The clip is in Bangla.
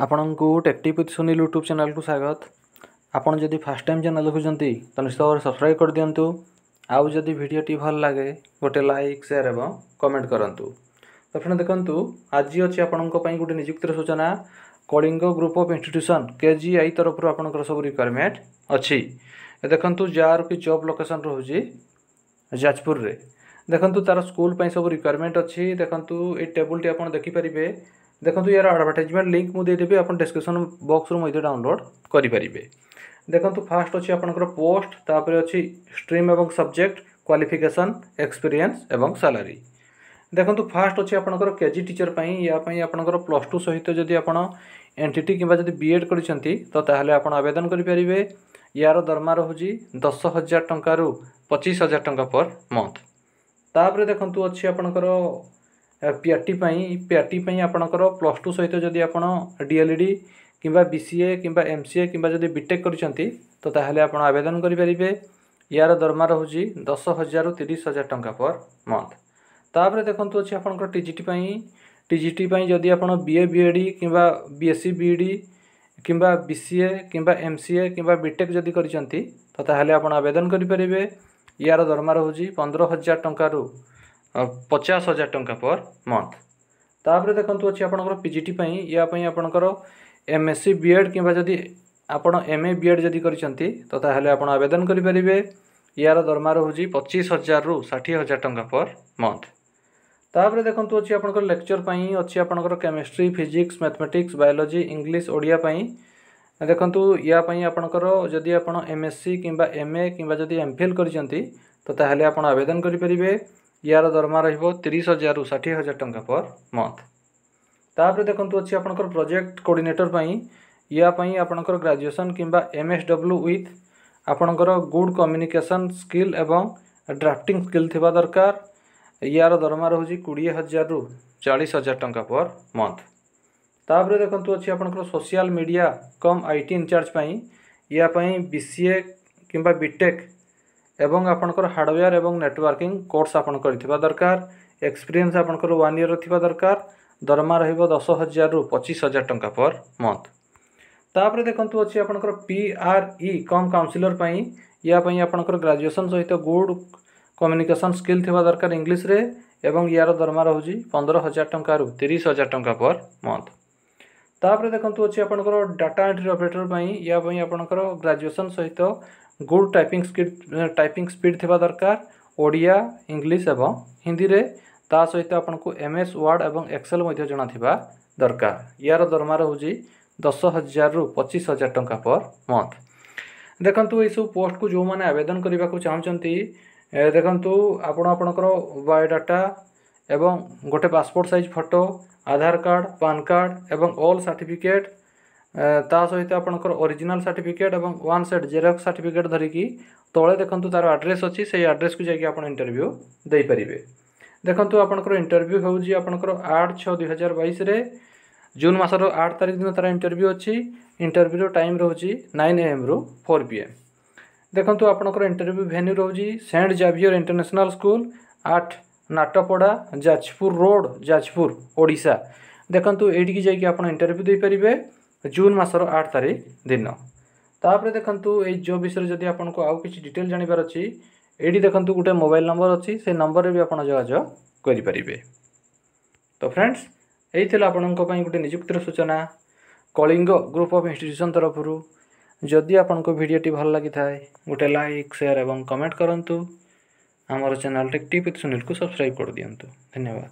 ଆପଣଙ୍କୁ ଟେକ୍ଟିଭ୍ ୱିଥ୍ ସୁନୀଲ ୟୁଟ୍ୟୁବ୍ ଚ୍ୟାନେଲ୍କୁ ସ୍ୱାଗତ ଆପଣ ଯଦି ଫାର୍ଷ୍ଟ ଟାଇମ୍ ଚ୍ୟାନେଲ୍ ଦେଖୁଛନ୍ତି ତ ନିଶ୍ଚିତ ଭାବରେ ସବସ୍କ୍ରାଇବ୍ କରିଦିଅନ୍ତୁ ଆଉ ଯଦି ଭିଡ଼ିଓଟି ଭଲ ଲାଗେ ଗୋଟେ ଲାଇକ୍ ସେୟାର୍ ଏବଂ କମେଣ୍ଟ କରନ୍ତୁ ତ ଫ୍ରେଣ୍ଡ ଦେଖନ୍ତୁ ଆଜି ଅଛି ଆପଣଙ୍କ ପାଇଁ ଗୋଟେ ନିଯୁକ୍ତିର ସୂଚନା Kalinga group of institution K G I ତରଫରୁ ଆପଣଙ୍କର ସବୁ ରିକ୍ୱାରମେଣ୍ଟ ଅଛି ଦେଖନ୍ତୁ ଯାହାର କି ଜବ୍ ଲୋକେସନ୍ ରହୁଛି ଯାଜପୁରରେ ଦେଖନ୍ତୁ ତା'ର ସ୍କୁଲ୍ ପାଇଁ ସବୁ ରିକ୍ୱାରମେଣ୍ଟ ଅଛି ଦେଖନ୍ତୁ ଏଇ ଟେବୁଲ୍ଟି ଆପଣ ଦେଖିପାରିବେ ଦେଖନ୍ତୁ ୟାର ଆଡ଼ଭର୍ଟାଇଜମେଣ୍ଟ ଲିଙ୍କ୍ ମୁଁ ଦେଇଦେବି ଆପଣ ଡେସ୍କ୍ରିପସନ୍ ବକ୍ସରୁ ମଧ୍ୟ ଡାଉନଲୋଡ଼୍ କରିପାରିବେ ଦେଖନ୍ତୁ ଫାର୍ଷ୍ଟ ଅଛି ଆପଣଙ୍କର ପୋଷ୍ଟ ତାପରେ ଅଛି ଷ୍ଟ୍ରିମ୍ ଏବଂ ସବଜେକ୍ଟ କ୍ୱାଲିଫିକେସନ୍ ଏକ୍ସପିରିଏନ୍ସ ଏବଂ ସାଲାରୀ ଦେଖନ୍ତୁ ଫାର୍ଷ୍ଟ ଅଛି ଆପଣଙ୍କର କେ ଜି ଟିଚର୍ ପାଇଁ ୟା ପାଇଁ ଆପଣଙ୍କର ପ୍ଲସ୍ ଟୁ ସହିତ ଯଦି ଆପଣ ଏନ୍ ଟି ଟି କିମ୍ବା ଯଦି ବି ଏଡ଼୍ କରିଛନ୍ତି ତ ତାହେଲେ ଆପଣ ଆବେଦନ କରିପାରିବେ ୟାର ଦରମା ରହୁଛି ଦଶ ହଜାର ଟଙ୍କାରୁ ପଚିଶ ହଜାର ଟଙ୍କା ପର୍ ମନ୍ଥ ତାପରେ ଦେଖନ୍ତୁ ଅଛି ଆପଣଙ୍କର ପିଆର୍ଟି ପାଇଁ ପିଆର୍ଟି ପାଇଁ ଆପଣଙ୍କର ପ୍ଲସ୍ ଟୁ ସହିତ ଯଦି ଆପଣ ଡିଏଲ୍ଇଡ଼ି କିମ୍ବା ବି ସି ଏ କିମ୍ବା ଏମ୍ ସି ଏ କିମ୍ବା ଯଦି ବିଟେକ୍ କରିଛନ୍ତି ତ ତାହେଲେ ଆପଣ ଆବେଦନ କରିପାରିବେ ୟାର ଦରମା ରହୁଛି ଦଶ ହଜାରରୁ ତିରିଶ ହଜାର ଟଙ୍କା ପର୍ ମନ୍ଥ ତାପରେ ଦେଖନ୍ତୁ ଅଛି ଆପଣଙ୍କର ଟିଜିଟି ପାଇଁ ଟିଜିଟି ପାଇଁ ଯଦି ଆପଣ ବିଏ ବିଏଡ଼ି କିମ୍ବା ବିଏସ୍ସି ବିଇଡ଼ି କିମ୍ବା ବି ସି ଏ କିମ୍ବା ଏମ୍ ସି ଏ କିମ୍ବା ବିଟେକ୍ ଯଦି କରିଛନ୍ତି ତ ତାହେଲେ ଆପଣ ଆବେଦନ କରିପାରିବେ ୟାର ଦରମା ରହୁଛି ପନ୍ଦର ହଜାର ଟଙ୍କାରୁ ପଚାଶ ହଜାର ଟଙ୍କା ପର୍ ମନ୍ଥ ତାପରେ ଦେଖନ୍ତୁ ଅଛି ଆପଣଙ୍କର ପି ଜି ଟି ପାଇଁ ୟା ପାଇଁ ଆପଣଙ୍କର M S C B Ed କିମ୍ବା ଯଦି ଆପଣ ଏମ୍ ଏ ବି ଏଡ଼୍ ଯଦି କରିଛନ୍ତି ତ ତାହେଲେ ଆପଣ ଆବେଦନ କରିପାରିବେ ୟାର ଦରମା ରହୁଛି ପଚିଶ ହଜାରରୁ ଷାଠିଏ ହଜାର ଟଙ୍କା ପର୍ ମନ୍ଥ ତାପରେ ଦେଖନ୍ତୁ ଅଛି ଆପଣଙ୍କର ଲେକ୍ଚର ପାଇଁ ଅଛି ଆପଣଙ୍କର chemistry physics mathematics biology English Odia ପାଇଁ ଦେଖନ୍ତୁ ୟା ପାଇଁ ଆପଣଙ୍କର ଯଦି ଆପଣ ଏମ୍ ଏସ୍ ସି କିମ୍ବା ଏମ୍ ଏ କିମ୍ବା ଯଦି ଏମ୍ ଫିଲ୍ କରିଛନ୍ତି ତ ତାହେଲେ ଆପଣ ଆବେଦନ କରିପାରିବେ ইয়ার দরমা রহব তিরিশ হাজার ষাঠিয়ে হাজার টঙ্কা পর মন্থ তাপরে দেখুন অছি আপনার প্রোজেক্ট কোর্ডিনেটর ইয়াপাই আপনার গ্রাজুয়েসন কিংবা এম এস ডব্লু উইথ আপনার গুড কম্যুনিকেসন স্কিল এবং ড্রাফটিং স্কিল থাকা দরকার ইয়ার দরমা রয়েছে কোড়ি হাজার রু চাশ হাজার টঙ্কা পর মন্থ তাপরে দেখুন অছি আপনার social media cum IT incharge ইয়াপাই বিসিএ কিংবা বিটেক এবং আপনার হার্ডওয়্যার এবং নেটওয়ার্কিং কোর্স আপনার থাকা দরকার এক্সপিরিয়েন্স আপনার ওয়ান ইয়ার থাকা দরকার দরমা রহব দশ হাজার রু পঁচিশ হাজার টাকা পর মন্থ তাপরে দেখুন অনেক আপনার পিআরই কম কাউন্সিলর পাই ইয়াপাই আপনার গ্রাজুয়েসন সহ গুড কমিউনিকেশন স্কিল থাকা দরকার ইংলিশে এবং ইয়ার দরমা রয়েছে পনেরো হাজার টঙ্কার তিরিশ হাজার টাকা পর মন্থ ତାପରେ ଦେଖନ୍ତୁ ଅଛି ଆପଣଙ୍କର ଡାଟା ଏଣ୍ଟ୍ରି ଅପରେଟର ପାଇଁ ଏହା ପାଇଁ ଆପଣଙ୍କର ଗ୍ରାଜୁଏସନ୍ ସହିତ good typing speed typing speed ଥିବା ଦରକାର ଓଡ଼ିଆ ଇଂଲିଶ ଏବଂ ହିନ୍ଦୀରେ ତା ସହିତ ଆପଣଙ୍କୁ ଏମ୍ ଏସ୍ ୱାର୍ଡ଼ ଏବଂ ଏକ୍ସେଲ୍ ମଧ୍ୟ ଜଣାଥିବା ଦରକାର ଏହାର ଦରମା ରହୁଛି ଦଶ ହଜାରରୁ ପଚିଶ ହଜାର ଟଙ୍କା ପର୍ ମନ୍ଥ ଦେଖନ୍ତୁ ଏଇସବୁ ପୋଷ୍ଟକୁ ଯେଉଁମାନେ ଆବେଦନ କରିବାକୁ ଚାହୁଁଛନ୍ତି ଦେଖନ୍ତୁ ଆପଣ ଆପଣଙ୍କର ବାୟୋଡାଟା এবং ଗୋଟେ passport size photo Aadhaar card PAN card ଏବଂ ଅଲ୍ ସାର୍ଟିଫିକେଟ୍ ତା ସହିତ ଆପଣଙ୍କର ଅରିଜିନାଲ୍ ସାର୍ଟିଫିକେଟ୍ ଏବଂ ୱାନ୍ ସେଟ୍ ଜେରକ୍ସ ସାର୍ଟିଫିକେଟ୍ ଧରିକି ତଳେ ଦେଖନ୍ତୁ ତା'ର ଆଡ୍ରେସ୍ ଅଛି ସେଇ ଆଡ୍ରେସ୍କୁ ଯାଇକି ଆପଣ ଇଣ୍ଟରଭ୍ୟୁ ଦେଇପାରିବେ ଦେଖନ୍ତୁ ଆପଣଙ୍କର ଇଣ୍ଟରଭ୍ୟୁ ହେଉଛି ଆପଣଙ୍କର ଆଠ ଛଅ ଦୁଇ ହଜାର ବାଇଶରେ ଜୁନ୍ ମାସର ଆଠ ତାରିଖ ଦିନ ତା'ର ଇଣ୍ଟରଭ୍ୟୁ ଅଛି ଇଣ୍ଟରଭ୍ୟୁର ଟାଇମ୍ ରହୁଛି ନାଇନ୍ ଏଏମ୍ରୁ ଫୋର୍ ପି ଏମ୍ ଦେଖନ୍ତୁ ଆପଣଙ୍କର ଇଣ୍ଟରଭ୍ୟୁ ଭେନ୍ୟୁ ରହୁଛି ସେଣ୍ଟ ଜାଭିୟର ଇଣ୍ଟରନ୍ୟାସନାଲ୍ ସ୍କୁଲ୍ ଆଠ নাটপড়া যাজপুর রোড যাজপুর ওড়িশা দেখন্তু এইটিকি যাইকি আপনার ইন্টারভিউ দিয়ে জুন মাসর আট তারিখ দিন তাপরে দেখন্তু এই জব বিষয়ে যদি আপনার আউ কিছু ডিটেল জাঁবার অছি এইটি দেখন্তু গোটে মোবাইল নম্বর অছি সেই নম্বরে বি আপনার যোগাযোগ করে তো ফ্রেন্ডস এই লা আপনার গোটে নিযুক্তির সূচনা কলিঙ্গ গ্রুপ অফ ইনস্টিট্যুশন তরফর যদি আপনার ভিডিওটি ভাল লাগি থাকে গোটে লাইক সেয়ার এবং কমেন্ট করতু ଆମର ଚ୍ୟାନେଲ୍ ଟେକ୍ ଟିପ୍ ସୋନିଲକୁ ସବସ୍କ୍ରାଇବ୍ କରିଦିଅନ୍ତୁ ଧନ୍ୟବାଦ